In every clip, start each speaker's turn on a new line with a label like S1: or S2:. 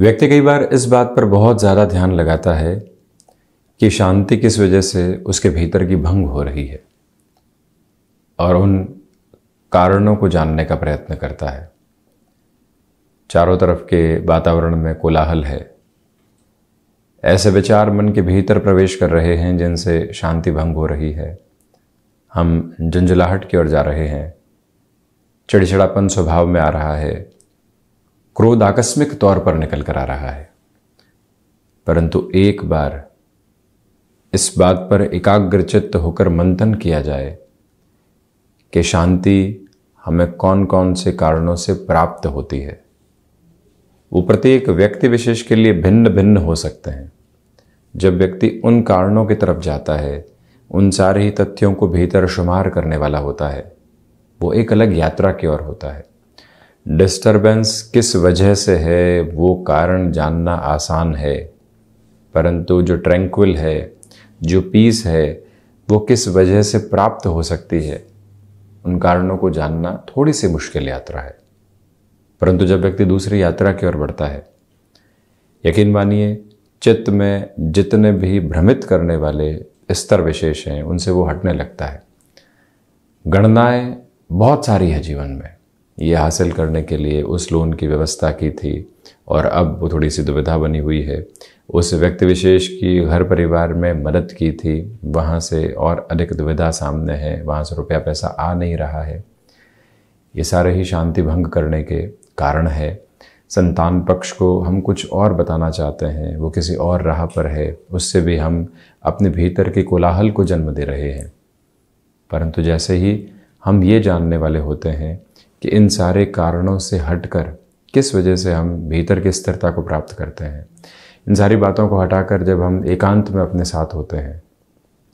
S1: व्यक्ति कई बार इस बात पर बहुत ज़्यादा ध्यान लगाता है कि शांति किस वजह से उसके भीतर की भंग हो रही है और उन कारणों को जानने का प्रयत्न करता है चारों तरफ के वातावरण में कोलाहल है ऐसे विचार मन के भीतर प्रवेश कर रहे हैं जिनसे शांति भंग हो रही है हम झुंझुलाहट की ओर जा रहे हैं चिड़चिड़ापन स्वभाव में आ रहा है क्रोध आकस्मिक तौर पर निकल कर आ रहा है परंतु एक बार इस बात पर एकाग्रचित होकर मंथन किया जाए कि शांति हमें कौन कौन से कारणों से प्राप्त होती है वो प्रत्येक व्यक्ति विशेष के लिए भिन्न भिन्न हो सकते हैं जब व्यक्ति उन कारणों की तरफ जाता है उन सारे ही तथ्यों को भीतर शुमार करने वाला होता है वो एक अलग यात्रा की ओर होता है डिस्टरबेंस किस वजह से है वो कारण जानना आसान है परंतु जो ट्रैंक्विल है जो पीस है वो किस वजह से प्राप्त हो सकती है उन कारणों को जानना थोड़ी सी मुश्किल यात्रा है परंतु जब व्यक्ति दूसरी यात्रा की ओर बढ़ता है यकीन मानिए चित्त में जितने भी भ्रमित करने वाले स्तर विशेष हैं उनसे वो हटने लगता है गणनाएं बहुत सारी है जीवन में ये हासिल करने के लिए उस लोन की व्यवस्था की थी और अब वो थोड़ी सी दुविधा बनी हुई है उस व्यक्ति विशेष की घर परिवार में मदद की थी वहाँ से और अधिक दुविधा सामने है वहाँ से रुपया पैसा आ नहीं रहा है ये सारे ही शांति भंग करने के कारण है संतान पक्ष को हम कुछ और बताना चाहते हैं वो किसी और राह पर है उससे भी हम अपने भीतर के कोलाहल को जन्म दे रहे हैं परंतु जैसे ही हम ये जानने वाले होते हैं कि इन सारे कारणों से हटकर किस वजह से हम भीतर की स्थिरता को प्राप्त करते हैं इन सारी बातों को हटाकर जब हम एकांत में अपने साथ होते हैं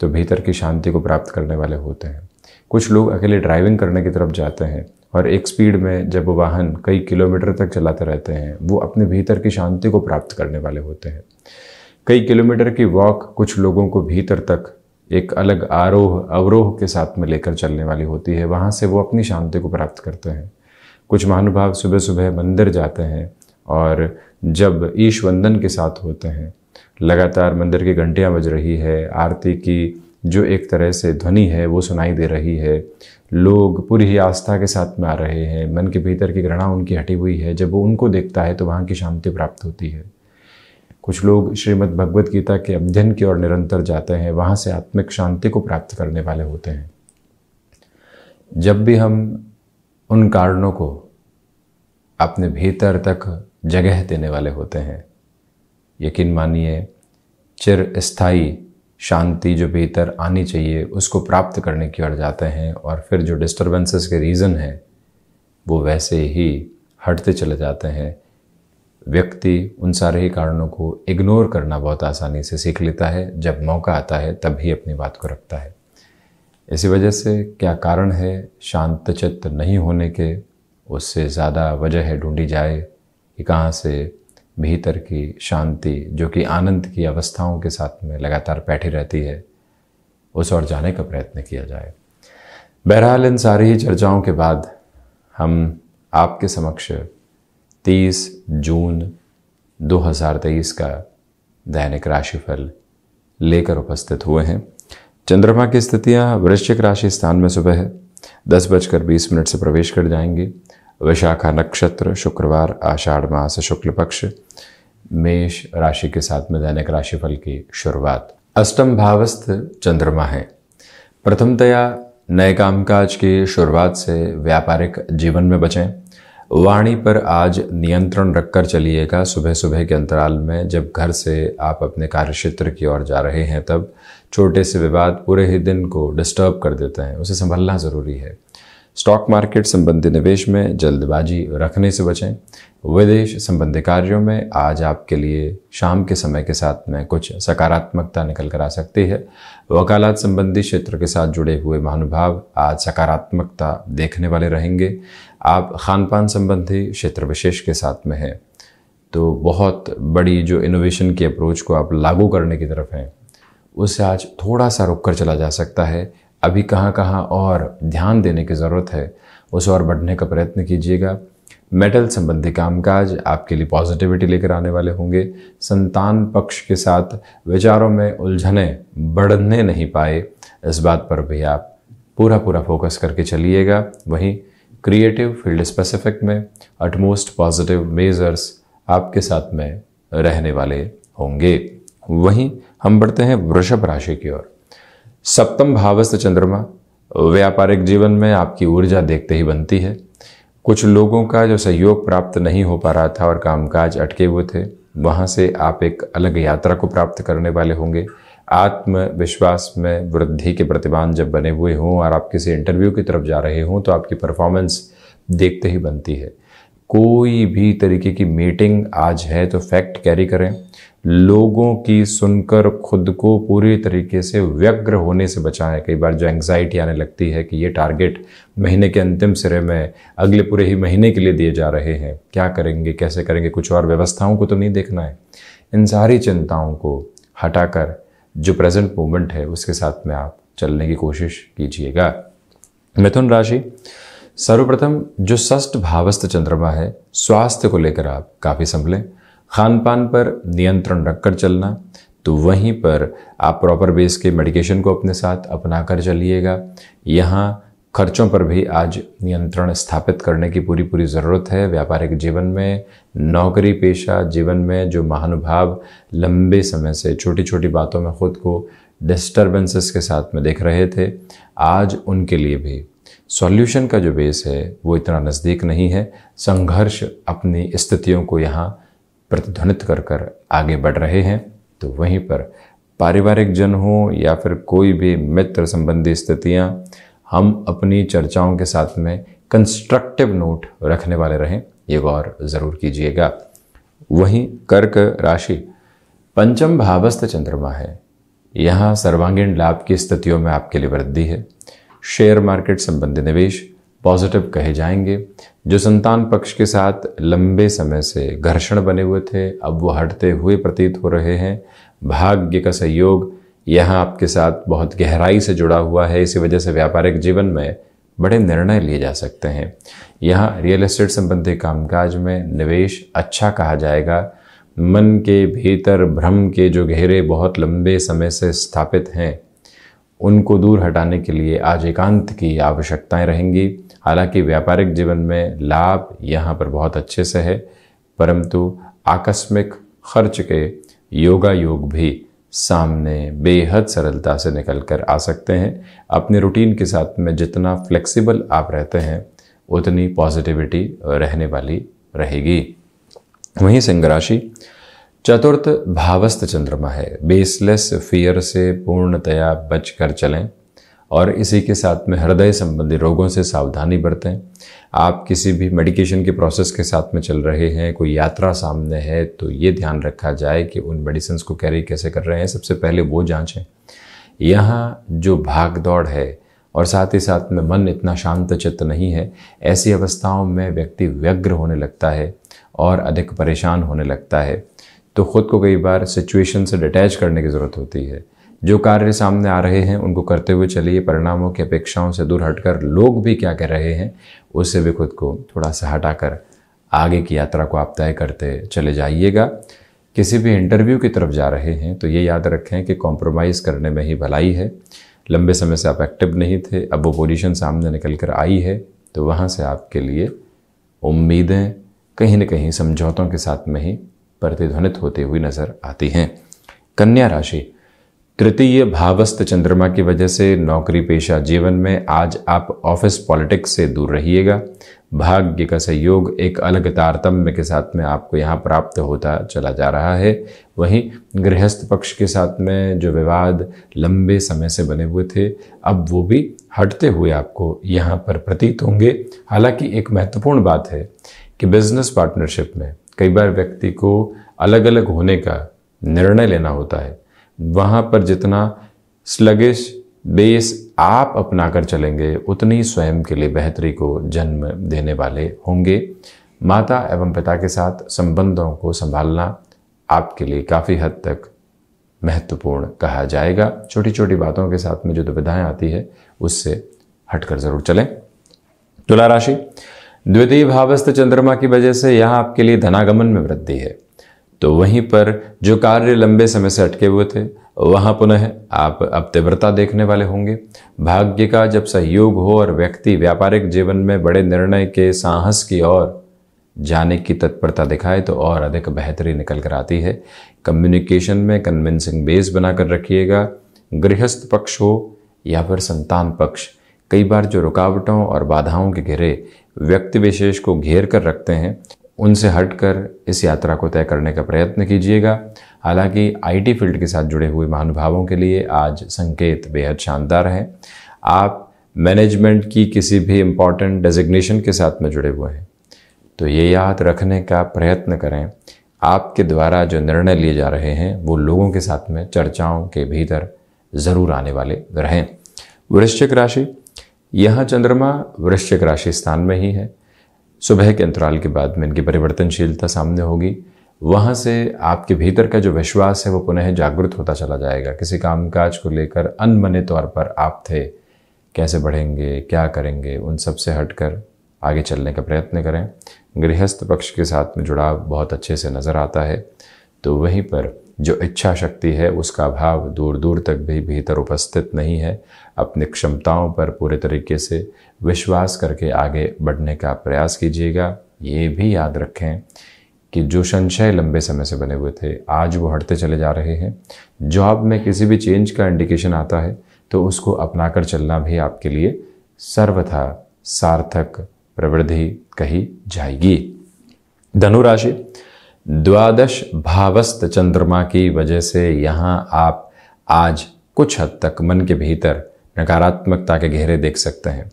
S1: तो भीतर की शांति को प्राप्त करने वाले होते हैं कुछ लोग अकेले ड्राइविंग करने की तरफ जाते हैं और एक स्पीड में जब वाहन कई किलोमीटर तक चलाते रहते हैं वो अपने भीतर की शांति को प्राप्त करने वाले होते हैं कई किलोमीटर की वॉक कुछ लोगों को भीतर तक एक अलग आरोह अवरोह के साथ में लेकर चलने वाली होती है वहाँ से वो अपनी शांति को प्राप्त करते हैं कुछ महानुभाव सुबह सुबह मंदिर जाते हैं और जब ईश वंदन के साथ होते हैं लगातार मंदिर की घंटियाँ बज रही है आरती की जो एक तरह से ध्वनि है वो सुनाई दे रही है लोग पूरी ही आस्था के साथ में आ रहे हैं मन के भीतर की घृणा उनकी हटी हुई है जब वो उनको देखता है तो वहाँ की शांति प्राप्त होती है कुछ लोग श्रीमद् भगवत गीता के अध्ययन की ओर निरंतर जाते हैं वहाँ से आत्मिक शांति को प्राप्त करने वाले होते हैं जब भी हम उन कारणों को अपने भीतर तक जगह देने वाले होते हैं यकीन मानिए चिर स्थायी शांति जो भीतर आनी चाहिए उसको प्राप्त करने की ओर जाते हैं और फिर जो डिस्टर्बेंसेस के रीज़न हैं वो वैसे ही हटते चले जाते हैं व्यक्ति उन सारे ही कारणों को इग्नोर करना बहुत आसानी से सीख लेता है जब मौका आता है तब ही अपनी बात को रखता है इसी वजह से क्या कारण है शांत चित्त नहीं होने के उससे ज़्यादा वजह है ढूंढी जाए कि कहाँ से भीतर की शांति जो कि आनंद की अवस्थाओं के साथ में लगातार बैठी रहती है उस ओर जाने का प्रयत्न किया जाए बहरहाल इन सारी ही चर्चाओं के बाद हम आपके समक्ष तीस जून 2023 का दैनिक राशिफल लेकर उपस्थित हुए हैं चंद्रमा की स्थितियां वृश्चिक राशि स्थान में सुबह है दस बजकर बीस मिनट से प्रवेश कर जाएंगी विशाखा नक्षत्र शुक्रवार आषाढ़ मास शुक्ल पक्ष मेष राशि के साथ में दैनिक राशिफल की शुरुआत अष्टम भावस्थ चंद्रमा है प्रथमतया नए कामकाज की शुरुआत से व्यापारिक जीवन में बचें वाणी पर आज नियंत्रण रखकर चलिएगा सुबह सुबह के अंतराल में जब घर से आप अपने कार्य क्षेत्र की ओर जा रहे हैं तब छोटे से विवाद पूरे ही दिन को डिस्टर्ब कर देते हैं उसे संभलना ज़रूरी है स्टॉक मार्केट संबंधी निवेश में जल्दबाजी रखने से बचें विदेश संबंधी कार्यों में आज आपके लिए शाम के समय के साथ में कुछ सकारात्मकता निकल कर आ सकती है वकालत संबंधी क्षेत्र के साथ जुड़े हुए महानुभाव आज सकारात्मकता देखने वाले रहेंगे आप खान पान संबंधी क्षेत्र विशेष के साथ में हैं तो बहुत बड़ी जो इनोवेशन की अप्रोच को आप लागू करने की तरफ हैं उससे आज थोड़ा सा रुक कर चला जा सकता है अभी कहाँ कहाँ और ध्यान देने की ज़रूरत है उस और बढ़ने का प्रयत्न कीजिएगा मेटल संबंधी कामकाज आपके लिए पॉजिटिविटी लेकर आने वाले होंगे संतान पक्ष के साथ विचारों में उलझने बढ़ने नहीं पाए इस बात पर भी आप पूरा पूरा फोकस करके चलिएगा वहीं क्रिएटिव फील्ड स्पेसिफिक में अटमोस्ट पॉजिटिव मेजर्स आपके साथ में रहने वाले होंगे वहीं हम बढ़ते हैं वृषभ राशि की ओर सप्तम भावस्थ चंद्रमा व्यापारिक जीवन में आपकी ऊर्जा देखते ही बनती है कुछ लोगों का जो सहयोग प्राप्त नहीं हो पा रहा था और कामकाज अटके हुए थे वहाँ से आप एक अलग यात्रा को प्राप्त करने वाले होंगे आत्मविश्वास में वृद्धि के प्रतिमान जब बने हुए हों और आप किसी इंटरव्यू की तरफ जा रहे हों तो आपकी परफॉर्मेंस देखते ही बनती है कोई भी तरीके की मीटिंग आज है तो फैक्ट कैरी करें लोगों की सुनकर खुद को पूरी तरीके से व्यग्र होने से बचाएं कई बार जो एंग्जाइटी आने लगती है कि ये टारगेट महीने के अंतिम सिरे में अगले पूरे ही महीने के लिए दिए जा रहे हैं क्या करेंगे कैसे करेंगे कुछ और व्यवस्थाओं को तो नहीं देखना है इन सारी चिंताओं को हटाकर जो प्रेजेंट मोमेंट है उसके साथ में आप चलने की कोशिश कीजिएगा मिथुन राशि सर्वप्रथम जो षष्ठ भावस्थ चंद्रमा है स्वास्थ्य को लेकर आप काफ़ी संभलें खान पान पर नियंत्रण रखकर चलना तो वहीं पर आप प्रॉपर बेस के मेडिकेशन को अपने साथ अपना कर चलिएगा यहाँ खर्चों पर भी आज नियंत्रण स्थापित करने की पूरी पूरी ज़रूरत है व्यापारिक जीवन में नौकरी पेशा जीवन में जो महानुभाव लंबे समय से छोटी छोटी बातों में खुद को डिस्टर्बेंसेस के साथ में देख रहे थे आज उनके लिए भी सॉल्यूशन का जो बेस है वो इतना नज़दीक नहीं है संघर्ष अपनी स्थितियों को यहाँ प्रतिध्वनित कर कर आगे बढ़ रहे हैं तो वहीं पर पारिवारिक जन हो या फिर कोई भी मित्र संबंधी स्थितियाँ हम अपनी चर्चाओं के साथ में कंस्ट्रक्टिव नोट रखने वाले रहें ये गौर ज़रूर कीजिएगा वहीं कर्क राशि पंचम भावस्थ चंद्रमा है यहाँ सर्वांगीण लाभ की स्थितियों में आपके लिए वृद्धि है शेयर मार्केट संबंधी निवेश पॉजिटिव कहे जाएंगे जो संतान पक्ष के साथ लंबे समय से घर्षण बने हुए थे अब वो हटते हुए प्रतीत हो रहे हैं भाग्य का सहयोग यहाँ आपके साथ बहुत गहराई से जुड़ा हुआ है इसी वजह से व्यापारिक जीवन में बड़े निर्णय लिए जा सकते हैं यहाँ रियल एस्टेट संबंधी कामकाज में निवेश अच्छा कहा जाएगा मन के भीतर भ्रम के जो घेरे बहुत लंबे समय से स्थापित हैं उनको दूर हटाने के लिए आज एकांत की आवश्यकताएं रहेंगी हालांकि व्यापारिक जीवन में लाभ यहाँ पर बहुत अच्छे से है परंतु आकस्मिक खर्च के योगा योग भी सामने बेहद सरलता से निकल कर आ सकते हैं अपने रूटीन के साथ में जितना फ्लेक्सिबल आप रहते हैं उतनी पॉजिटिविटी रहने वाली रहेगी वहीं सिंह राशि चतुर्थ भावस्थ चंद्रमा है बेसलेस फियर से पूर्णतया बच कर चलें और इसी के साथ में हृदय संबंधी रोगों से सावधानी बरतें आप किसी भी मेडिकेशन के प्रोसेस के साथ में चल रहे हैं कोई यात्रा सामने है तो ये ध्यान रखा जाए कि उन मेडिसिन को कैरी कैसे कर रहे हैं सबसे पहले वो जाँचें यहाँ जो भाग दौड़ है और साथ ही साथ में मन इतना शांत चित्त नहीं है ऐसी अवस्थाओं में व्यक्ति व्यग्र होने लगता है और अधिक परेशान होने लगता है तो ख़ुद को कई बार सिचुएशन से डिटैच करने की ज़रूरत होती है जो कार्य सामने आ रहे हैं उनको करते हुए चलिए परिणामों की अपेक्षाओं से दूर हटकर लोग भी क्या कह रहे हैं उससे भी खुद को थोड़ा सा हटाकर आगे की यात्रा को आप तय करते चले जाइएगा किसी भी इंटरव्यू की तरफ जा रहे हैं तो ये याद रखें कि कॉम्प्रोमाइज़ करने में ही भलाई है लंबे समय से आप एक्टिव नहीं थे अब वो पोजीशन सामने निकल कर आई है तो वहाँ से आपके लिए उम्मीदें कहीं न कहीं समझौतों के साथ में ही प्रतिध्वनित होती हुई नज़र आती हैं कन्या राशि तृतीय भावस्थ चंद्रमा की वजह से नौकरी पेशा जीवन में आज आप ऑफिस पॉलिटिक्स से दूर रहिएगा भाग्य का सहयोग एक अलग तारतम्य के साथ में आपको यहाँ प्राप्त होता चला जा रहा है वहीं गृहस्थ पक्ष के साथ में जो विवाद लंबे समय से बने हुए थे अब वो भी हटते हुए आपको यहाँ पर प्रतीत होंगे हालांकि एक महत्वपूर्ण बात है कि बिजनेस पार्टनरशिप में कई बार व्यक्ति को अलग अलग होने का निर्णय लेना होता है वहां पर जितना स्लगिश बेस आप अपना कर चलेंगे उतनी स्वयं के लिए बेहतरी को जन्म देने वाले होंगे माता एवं पिता के साथ संबंधों को संभालना आपके लिए काफ़ी हद तक महत्वपूर्ण कहा जाएगा छोटी छोटी बातों के साथ में जो दुविधाएं आती है उससे हटकर जरूर चलें तुला राशि द्वितीय भावस्थ चंद्रमा की वजह से यहाँ आपके लिए धनागमन में वृद्धि है तो वहीं पर जो कार्य लंबे समय से अटके हुए थे वहाँ पुनः आप अब तीव्रता देखने वाले होंगे भाग्य का जब सहयोग हो और व्यक्ति व्यापारिक जीवन में बड़े निर्णय के साहस की ओर जाने की तत्परता दिखाए तो और अधिक बेहतरी निकल कर आती है कम्युनिकेशन में कन्विंसिंग बेस बनाकर रखिएगा गृहस्थ पक्ष हो या फिर संतान पक्ष कई बार जो रुकावटों और बाधाओं के घेरे व्यक्ति विशेष को घेर कर रखते हैं उनसे हटकर इस यात्रा को तय करने का प्रयत्न कीजिएगा हालांकि आईटी फील्ड के साथ जुड़े हुए महानुभावों के लिए आज संकेत बेहद शानदार हैं आप मैनेजमेंट की किसी भी इम्पॉर्टेंट डेजिग्नेशन के साथ में जुड़े हुए हैं तो ये याद रखने का प्रयत्न करें आपके द्वारा जो निर्णय लिए जा रहे हैं वो लोगों के साथ में चर्चाओं के भीतर ज़रूर आने वाले रहें वृश्चिक राशि यह चंद्रमा वृश्चिक राशि स्थान में ही है सुबह के अंतराल के बाद में इनकी परिवर्तनशीलता सामने होगी वहाँ से आपके भीतर का जो विश्वास है वो पुनः जागृत होता चला जाएगा किसी काम काज को लेकर अनमने तौर पर आप थे कैसे बढ़ेंगे क्या करेंगे उन सब से हटकर आगे चलने का प्रयत्न करें गृहस्थ पक्ष के साथ में जुड़ाव बहुत अच्छे से नज़र आता है तो वहीं पर जो इच्छा शक्ति है उसका भाव दूर दूर तक भी भीतर उपस्थित नहीं है अपनी क्षमताओं पर पूरे तरीके से विश्वास करके आगे बढ़ने का प्रयास कीजिएगा ये भी याद रखें कि जो संशय लंबे समय से बने हुए थे आज वो हटते चले जा रहे हैं जॉब में किसी भी चेंज का इंडिकेशन आता है तो उसको अपनाकर चलना भी आपके लिए सर्वथा सार्थक प्रवृद्धि कही जाएगी धनुराशि द्वादश भावस्त चंद्रमा की वजह से यहाँ आप आज कुछ हद तक मन के भीतर नकारात्मकता के घेरे देख सकते हैं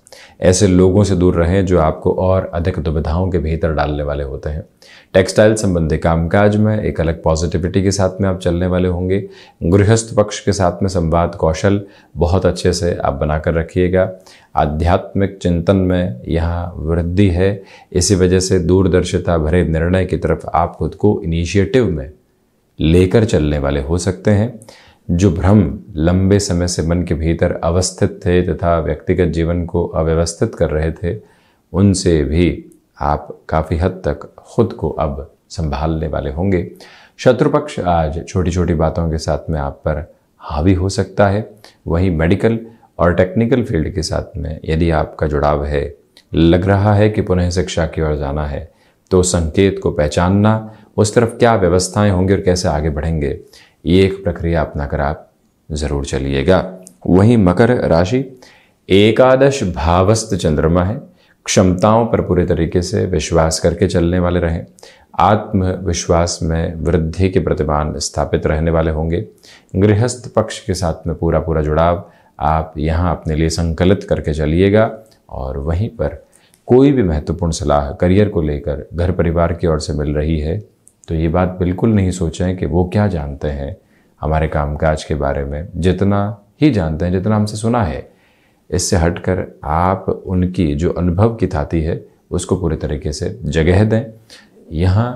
S1: ऐसे लोगों से दूर रहें जो आपको और अधिक दुविधाओं के भीतर डालने वाले होते हैं टेक्सटाइल संबंधी कामकाज में एक अलग पॉजिटिविटी के साथ में आप चलने वाले होंगे गृहस्थ पक्ष के साथ में संवाद कौशल बहुत अच्छे से आप बनाकर रखिएगा आध्यात्मिक चिंतन में यहाँ वृद्धि है इसी वजह से दूरदर्शिता भरे निर्णय की तरफ आप खुद को इनिशिएटिव में लेकर चलने वाले हो सकते हैं जो भ्रम लंबे समय से मन के भीतर अवस्थित थे तथा व्यक्तिगत जीवन को अव्यवस्थित कर रहे थे उनसे भी आप काफ़ी हद तक खुद को अब संभालने वाले होंगे शत्रुपक्ष आज छोटी छोटी बातों के साथ में आप पर हावी हो सकता है वहीं मेडिकल और टेक्निकल फील्ड के साथ में यदि आपका जुड़ाव है लग रहा है कि पुनः शिक्षा की ओर जाना है तो संकेत को पहचानना उस तरफ क्या व्यवस्थाएं होंगी और कैसे आगे बढ़ेंगे ये एक प्रक्रिया अपना कर आप ज़रूर चलिएगा वहीं मकर राशि एकादश भावस्थ चंद्रमा है क्षमताओं पर पूरे तरीके से विश्वास करके चलने वाले रहें आत्मविश्वास में वृद्धि के प्रतिमान स्थापित रहने वाले होंगे गृहस्थ पक्ष के साथ में पूरा पूरा जुड़ाव आप यहाँ अपने लिए संकलित करके चलिएगा और वहीं पर कोई भी महत्वपूर्ण सलाह करियर को लेकर घर परिवार की ओर से मिल रही है तो ये बात बिल्कुल नहीं सोचें कि वो क्या जानते हैं हमारे कामकाज के बारे में जितना ही जानते हैं जितना हमसे सुना है इससे हटकर आप उनकी जो अनुभव की थाती है उसको पूरे तरीके से जगह दें यहाँ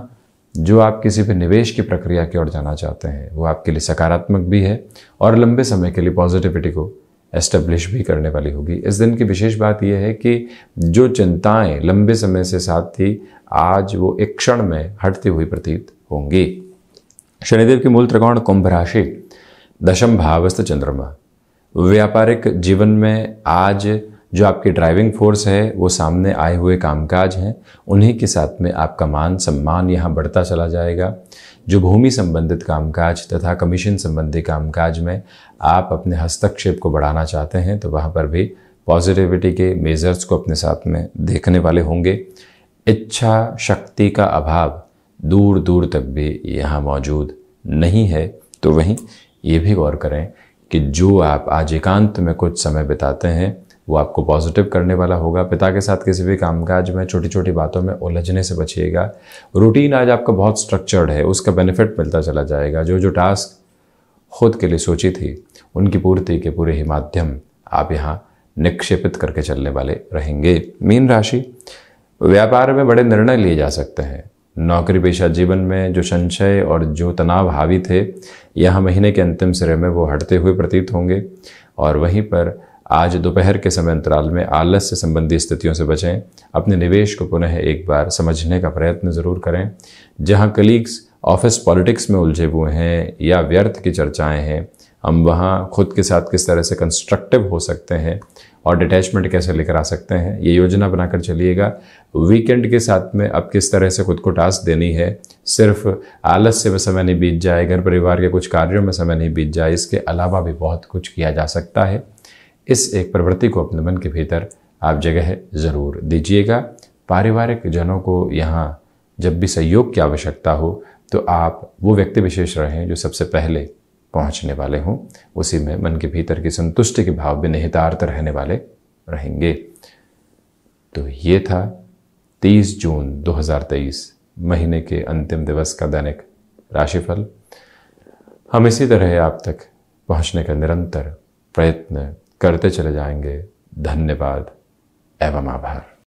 S1: जो आप किसी भी निवेश की प्रक्रिया की ओर जाना चाहते हैं वो आपके लिए सकारात्मक भी है और लंबे समय के लिए पॉजिटिविटी को एस्टेब्लिश भी करने वाली होगी इस दिन की विशेष बात यह है कि जो चिंताएं लंबे समय से साथ थी आज वो एक क्षण में हटती हुई प्रतीत होंगी शनिदेव की मूल त्रिकोण कुंभ राशि दशम भावस्थ चंद्रमा व्यापारिक जीवन में आज जो आपकी ड्राइविंग फोर्स है वो सामने आए हुए कामकाज हैं उन्हीं के साथ में आपका मान सम्मान यहाँ बढ़ता चला जाएगा जो भूमि संबंधित कामकाज तथा कमीशन संबंधी कामकाज में आप अपने हस्तक्षेप को बढ़ाना चाहते हैं तो वहाँ पर भी पॉजिटिविटी के मेजर्स को अपने साथ में देखने वाले होंगे इच्छा शक्ति का अभाव दूर दूर तक भी यहाँ मौजूद नहीं है तो वहीं ये भी गौर करें कि जो आप आज एकांत में कुछ समय बिताते हैं वो आपको पॉजिटिव करने वाला होगा पिता के साथ किसी भी कामकाज में छोटी छोटी बातों में उलझने से बचिएगा रूटीन आज आपका बहुत स्ट्रक्चर्ड है उसका बेनिफिट मिलता चला जाएगा जो जो टास्क खुद के लिए सोची थी उनकी पूर्ति के पूरे ही माध्यम आप यहाँ निक्षेपित करके चलने वाले रहेंगे मीन राशि व्यापार में बड़े निर्णय लिए जा सकते हैं नौकरी पेशा जीवन में जो संशय और जो तनाव हावी थे यह महीने के अंतिम सिरे में वो हटते हुए प्रतीत होंगे और वहीं पर आज दोपहर के समय अंतराल में आलस से संबंधी स्थितियों से बचें अपने निवेश को पुनः एक बार समझने का प्रयत्न ज़रूर करें जहां कलीग्स ऑफिस पॉलिटिक्स में उलझे हुए हैं या व्यर्थ की चर्चाएं हैं हम वहाँ खुद के साथ किस तरह से कंस्ट्रक्टिव हो सकते हैं और डिटैचमेंट कैसे लेकर आ सकते हैं ये योजना बनाकर चलिएगा वीकेंड के साथ में अब किस तरह से खुद को टास्क देनी है सिर्फ आलस से समय नहीं बीत जाए घर परिवार के कुछ कार्यों में समय नहीं बीत जाए इसके अलावा भी बहुत कुछ किया जा सकता है इस एक प्रवृत्ति को अपने मन के भीतर आप जगह ज़रूर दीजिएगा पारिवारिक जनों को यहाँ जब भी सहयोग की आवश्यकता हो तो आप वो व्यक्ति विशेष रहें जो सबसे पहले पहुँचने वाले हों उसी में मन के भीतर की संतुष्टि के भाव भी निहितार्थ रहने वाले रहेंगे तो ये था 30 जून 2023 महीने के अंतिम दिवस का दैनिक राशिफल हम इसी तरह आप तक पहुंचने का निरंतर प्रयत्न करते चले जाएंगे धन्यवाद एवं आभार